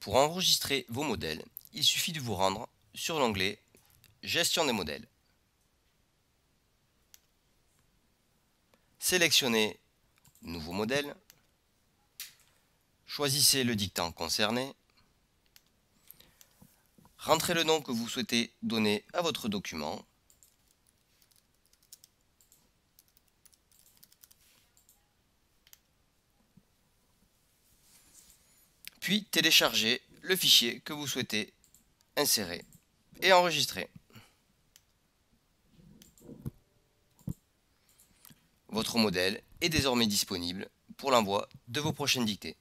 Pour enregistrer vos modèles, il suffit de vous rendre sur l'onglet Gestion des modèles. Sélectionnez Nouveau modèle. Choisissez le dictant concerné. Rentrez le nom que vous souhaitez donner à votre document puis téléchargez le fichier que vous souhaitez insérer et enregistrer. Votre modèle est désormais disponible pour l'envoi de vos prochaines dictées.